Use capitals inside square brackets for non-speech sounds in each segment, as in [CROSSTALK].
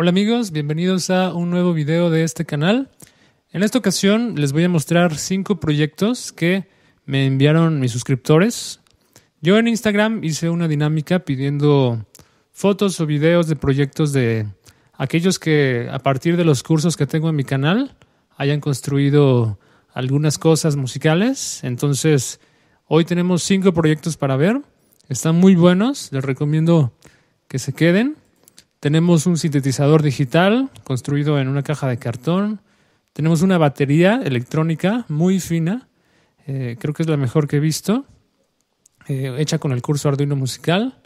Hola amigos, bienvenidos a un nuevo video de este canal. En esta ocasión les voy a mostrar cinco proyectos que me enviaron mis suscriptores. Yo en Instagram hice una dinámica pidiendo fotos o videos de proyectos de aquellos que a partir de los cursos que tengo en mi canal hayan construido algunas cosas musicales. Entonces, hoy tenemos cinco proyectos para ver. Están muy buenos, les recomiendo que se queden. Tenemos un sintetizador digital construido en una caja de cartón. Tenemos una batería electrónica muy fina, eh, creo que es la mejor que he visto, eh, hecha con el curso Arduino Musical.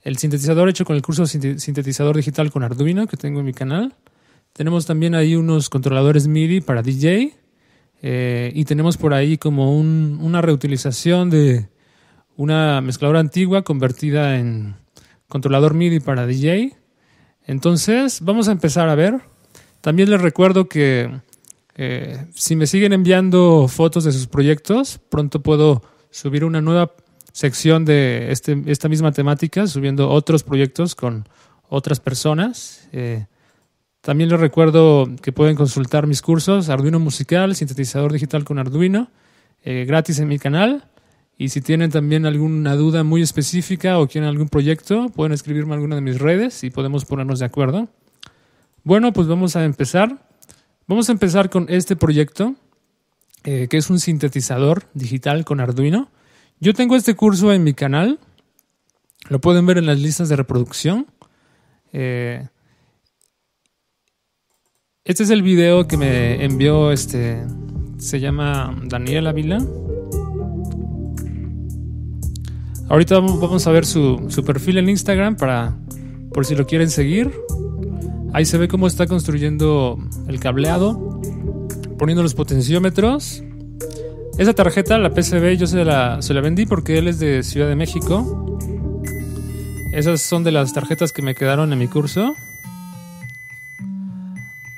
El sintetizador hecho con el curso sintetizador digital con Arduino que tengo en mi canal. Tenemos también ahí unos controladores MIDI para DJ. Eh, y tenemos por ahí como una reutilización de una mezcladora antigua convertida en controlador MIDI para DJ entonces, vamos a empezar a ver. También les recuerdo que eh, si me siguen enviando fotos de sus proyectos, pronto puedo subir una nueva sección de este, esta misma temática, subiendo otros proyectos con otras personas. Eh, también les recuerdo que pueden consultar mis cursos Arduino Musical, Sintetizador Digital con Arduino, eh, gratis en mi canal. Y si tienen también alguna duda muy específica o quieren algún proyecto, pueden escribirme a alguna de mis redes y podemos ponernos de acuerdo. Bueno, pues vamos a empezar. Vamos a empezar con este proyecto, eh, que es un sintetizador digital con Arduino. Yo tengo este curso en mi canal, lo pueden ver en las listas de reproducción. Eh, este es el video que me envió este, se llama Daniel Avila Ahorita vamos a ver su, perfil en Instagram para por si lo quieren seguir. Ahí se ve cómo está construyendo el cableado, poniendo los potenciómetros. Esa tarjeta, la PCB, yo se la, se la vendí porque él es de Ciudad de México. Esas son de las tarjetas que me quedaron en mi curso.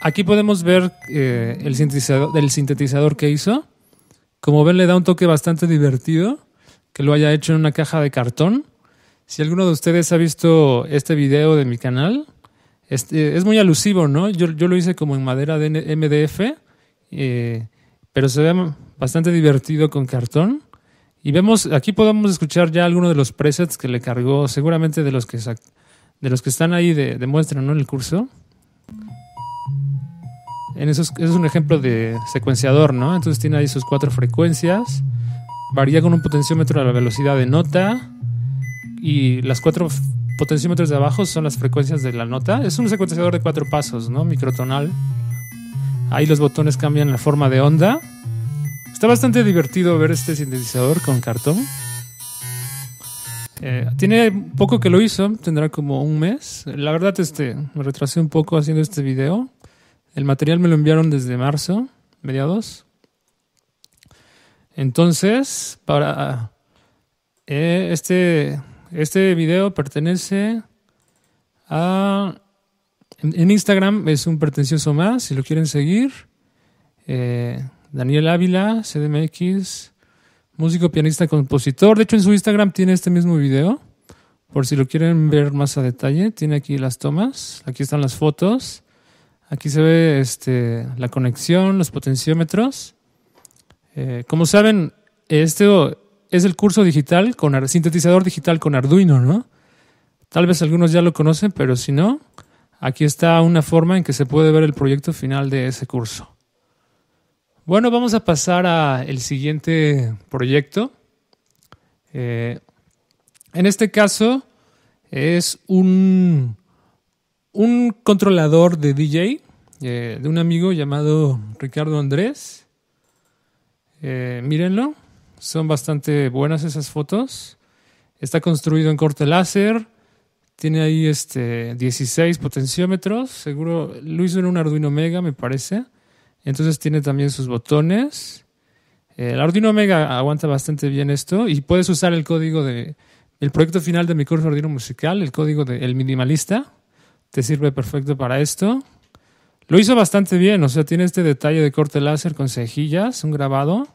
Aquí podemos ver eh, el, sintetizador, el sintetizador que hizo. Como ven, le da un toque bastante divertido que lo haya hecho en una caja de cartón. Si alguno de ustedes ha visto este video de mi canal, este, es muy alusivo, ¿no? Yo, yo, lo hice como en madera de MDF, eh, pero se ve bastante divertido con cartón. Y vemos, aquí podemos escuchar ya algunos de los presets que le cargó, seguramente de los que, de los que están ahí de, muestra, ¿no? En el curso. En eso es un ejemplo de secuenciador, ¿no? Entonces tiene ahí sus cuatro frecuencias varía con un potenciómetro a la velocidad de nota y las cuatro potenciómetros de abajo son las frecuencias de la nota. Es un secuenciador de cuatro pasos, ¿no? Microtonal. Ahí los botones cambian la forma de onda. Está bastante divertido ver este sintetizador con cartón. Eh, tiene poco que lo hizo, tendrá como un mes. La verdad, este, me retrasé un poco haciendo este video. El material me lo enviaron desde marzo, mediados. Entonces, para eh, este, este video pertenece a... En, Instagram es un pretencioso más, si lo quieren seguir. Eh, Daniel Ávila, CDMX, músico, pianista, compositor. De hecho, en su Instagram tiene este mismo video, por si lo quieren ver más a detalle. Tiene aquí las tomas, aquí están las fotos, aquí se ve este, la conexión, los potenciómetros. Eh, como saben, este es el curso digital con sintetizador digital con Arduino, ¿no? Tal vez algunos ya lo conocen, pero si no, aquí está una forma en que se puede ver el proyecto final de ese curso. Bueno, vamos a pasar al siguiente proyecto. Eh, en este caso es un, un controlador de DJ eh, de un amigo llamado Ricardo Andrés. Eh, mírenlo, son bastante buenas esas fotos. Está construido en corte láser, tiene ahí este 16 potenciómetros, seguro lo hizo en un Arduino Mega, me parece. Entonces tiene también sus botones. El Arduino Mega aguanta bastante bien esto y puedes usar el código de el proyecto final de mi curso Arduino Musical, el código de El Minimalista. Te sirve perfecto para esto. Lo hizo bastante bien, o sea, tiene este detalle de corte láser con cejillas, un grabado.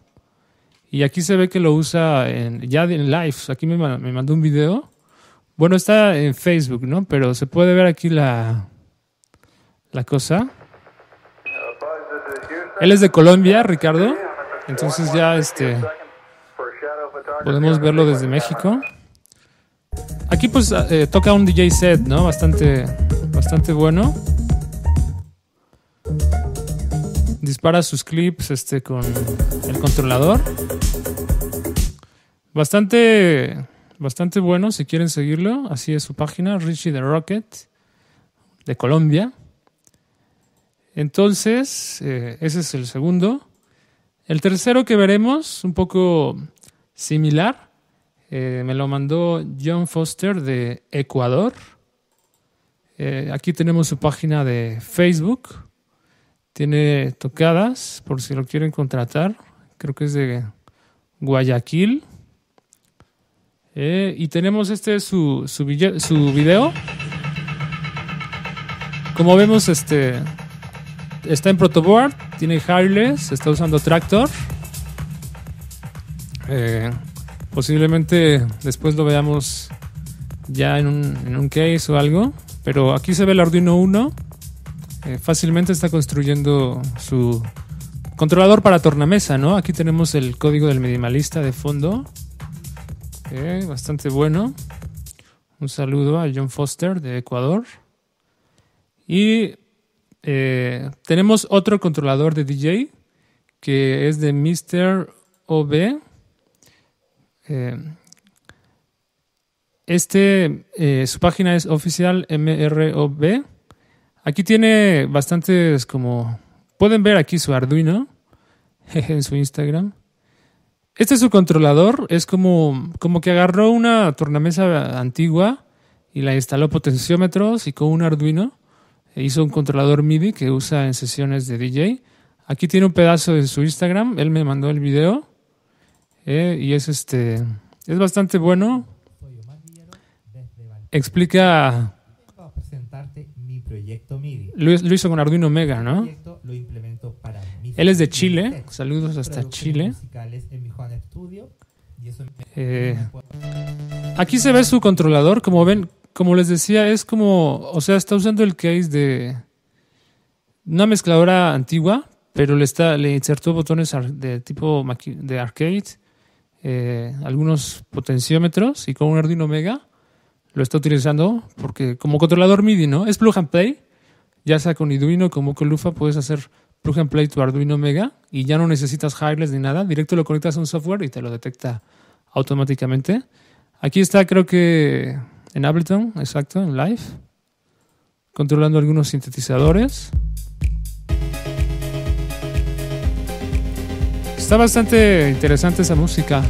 Y aquí se ve que lo usa en, ya en live. Aquí me, mandó un video. Bueno, está en Facebook, ¿no? Pero se puede ver aquí la, la cosa. Él es de Colombia, Ricardo. Entonces ya este podemos verlo desde México. Aquí pues eh, toca un DJ set, ¿no? Bastante, bastante bueno. dispara sus clips este, con el controlador. Bastante, bastante bueno si quieren seguirlo. Así es su página, Richie the Rocket, de Colombia. Entonces, eh, ese es el segundo. El tercero que veremos, un poco similar, eh, me lo mandó John Foster de Ecuador. Eh, aquí tenemos su página de Facebook. Tiene tocadas, por si lo quieren contratar. Creo que es de Guayaquil. Eh, y tenemos este su, video. Como vemos, este está en protoboard, tiene se está usando tractor. Eh, posiblemente después lo veamos ya en un, en un case o algo. Pero aquí se ve el Arduino 1. Eh, fácilmente está construyendo su controlador para tornamesa, ¿no? Aquí tenemos el código del minimalista de fondo. Eh, bastante bueno. Un saludo a John Foster de Ecuador. Y eh, tenemos otro controlador de DJ que es de Mr. OB. este, su página es oficial MROB Aquí tiene bastantes como... Pueden ver aquí su Arduino [LAUGHS] en su Instagram. Este es su controlador, es como, como que agarró una tornamesa antigua y la instaló potenciómetros y con un Arduino e hizo un controlador MIDI que usa en sesiones de DJ. Aquí tiene un pedazo de su Instagram, él me mandó el video e, y es este es bastante bueno. Explica proyecto MIDI. Lo, hizo con Arduino Mega, ¿no? Él es de Chile. Saludos hasta Chile. Eh, aquí se ve su controlador. Como ven, como les decía, es como. O sea, está usando el case de una mezcladora antigua, pero le, está, le insertó botones de tipo de arcade, eh, algunos potenciómetros y con un Arduino Mega lo está utilizando porque como controlador MIDI, ¿no? Es plug and play. Ya sea con Arduino como con Lufa puedes hacer plug and play tu Arduino Mega y ya no necesitas wireless ni nada. Directo lo conectas a un software y te lo detecta automáticamente. Aquí está, creo que en Ableton, exacto, en live. Controlando algunos sintetizadores. Está bastante interesante esa música.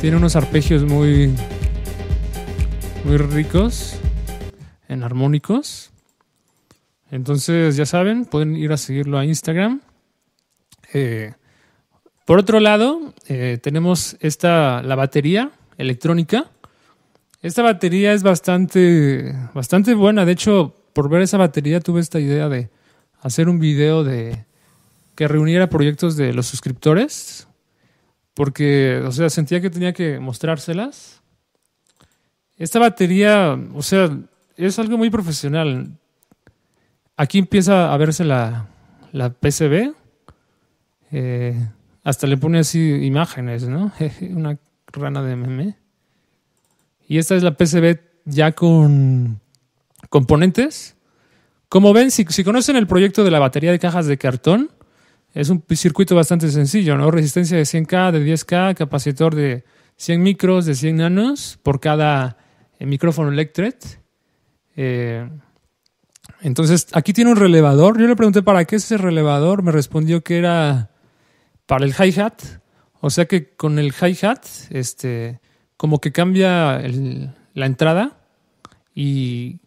Tiene unos arpegios muy muy ricos en armónicos. Entonces, ya saben, pueden ir a seguirlo a Instagram. Eh, por otro lado, eh, tenemos esta, la batería electrónica. Esta batería es bastante, bastante buena. De hecho, por ver esa batería tuve esta idea de hacer un video de que reuniera proyectos de los suscriptores. Porque, o sea, sentía que tenía que mostrárselas esta batería, o sea, es algo muy profesional. Aquí empieza a verse la, PCB. Eh, hasta le pone así imágenes, ¿no? [LAUGHS] Una rana de meme. Y esta es la PCB ya con componentes. Como ven, si, si, conocen el proyecto de la batería de cajas de cartón, es un circuito bastante sencillo, ¿no? Resistencia de 100K, de 10K, capacitor de 100 micros, de 100 nanos por cada el micrófono Electret. Eh, entonces, aquí tiene un relevador. Yo le pregunté para qué es ese relevador. Me respondió que era para el hi-hat. O sea que con el hi-hat, este, como que cambia la entrada y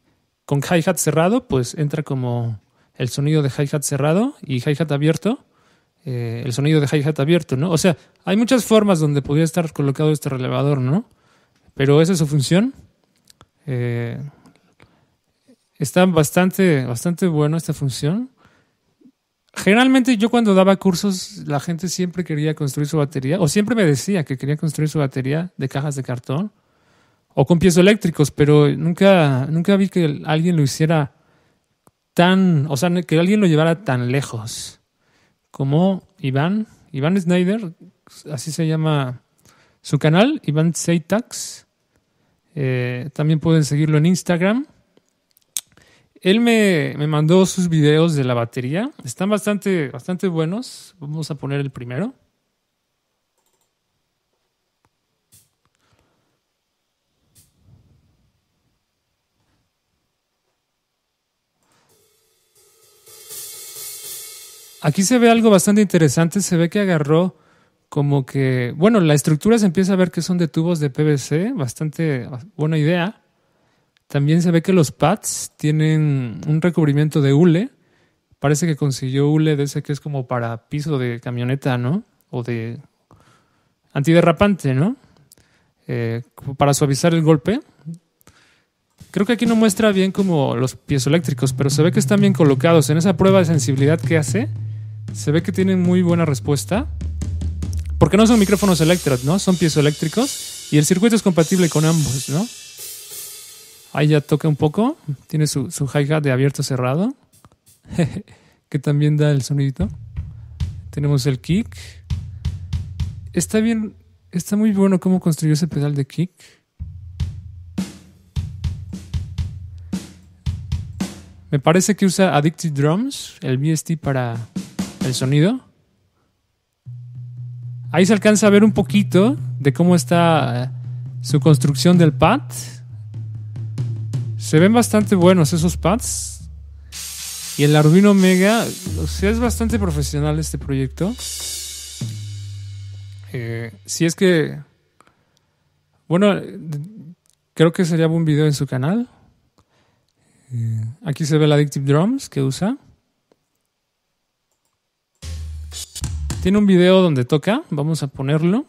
con hi-hat cerrado, pues entra como el sonido de hi-hat cerrado y hi-hat abierto, eh, el sonido de hi-hat abierto, ¿no? O sea, hay muchas formas donde podría estar colocado este relevador, ¿no? Pero esa es su función. Eh, está bastante, bastante bueno esta función. Generalmente yo cuando daba cursos la gente siempre quería construir su batería o siempre me decía que quería construir su batería de cajas de cartón o con pies eléctricos, pero nunca, nunca vi que alguien lo hiciera tan, o sea, que alguien lo llevara tan lejos como Iván, Iván Snyder, así se llama su canal, Iván Seitax. Eh, también pueden seguirlo en Instagram. Él me, mandó sus videos de la batería. Están bastante, bastante buenos. Vamos a poner el primero. Aquí se ve algo bastante interesante. Se ve que agarró como que, bueno, la estructura se empieza a ver que son de tubos de PVC, bastante buena idea. También se ve que los pads tienen un recubrimiento de hule. Parece que consiguió hule de ese que es como para piso de camioneta, ¿no? O de antiderrapante, ¿no? Eh, para suavizar el golpe. Creo que aquí no muestra bien como los pies eléctricos, pero se ve que están bien colocados. En esa prueba de sensibilidad que hace, se ve que tienen muy buena respuesta. Porque no son micrófonos electro, ¿no? Son piezoeléctricos y el circuito es compatible con ambos, ¿no? Ahí ya toca un poco. Tiene su, su hi-hat de abierto-cerrado, [LAUGHS] que también da el sonido. Tenemos el kick. Está bien, está muy bueno cómo construyó ese pedal de kick. Me parece que usa Addictive Drums, el VST para el sonido. Ahí se alcanza a ver un poquito de cómo está eh, su construcción del pad. Se ven bastante buenos esos pads. Y el Arduino Mega, o es bastante profesional este proyecto. Eh, si es que. Bueno, creo que sería un video en su canal. Eh, aquí se ve la Addictive Drums que usa. Tiene un video donde toca, vamos a ponerlo.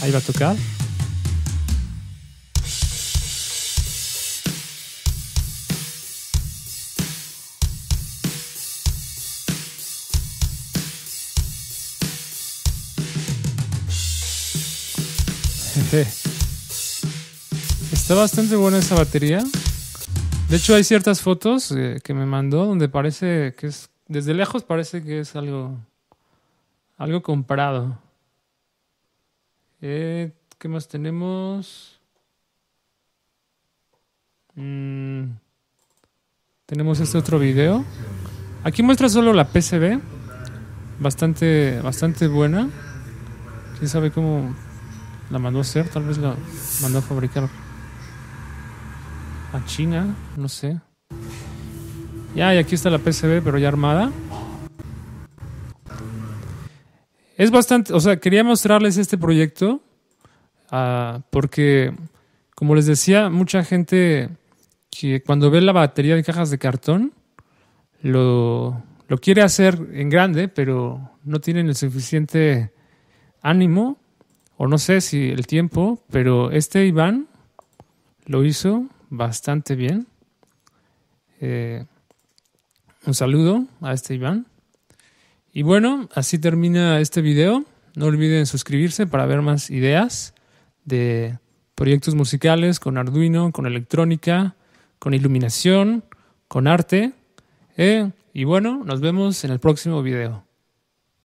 Ahí va a tocar. [LAUGHS] Está bastante buena esa batería. De hecho, hay ciertas fotos eh, que me mandó donde parece que es. Desde lejos parece que es algo. Algo comprado. Eh, ¿Qué más tenemos? Mm, tenemos este otro video. Aquí muestra solo la PCB. Bastante, bastante buena. Quién sabe cómo la mandó a hacer. Tal vez la mandó a fabricar a China, no sé. Ya, y aquí está la PCB, pero ya armada. Es bastante, o sea, quería mostrarles este proyecto ah, porque, como les decía, mucha gente que cuando ve la batería de cajas de cartón lo, lo quiere hacer en grande, pero no tienen el suficiente ánimo o no sé si el tiempo, pero este Iván lo hizo bastante bien. Eh, un saludo a este Iván. Y bueno, así termina este video. No olviden suscribirse para ver más ideas de proyectos musicales con Arduino, con electrónica, con iluminación, con arte. Eh, y bueno, nos vemos en el próximo video.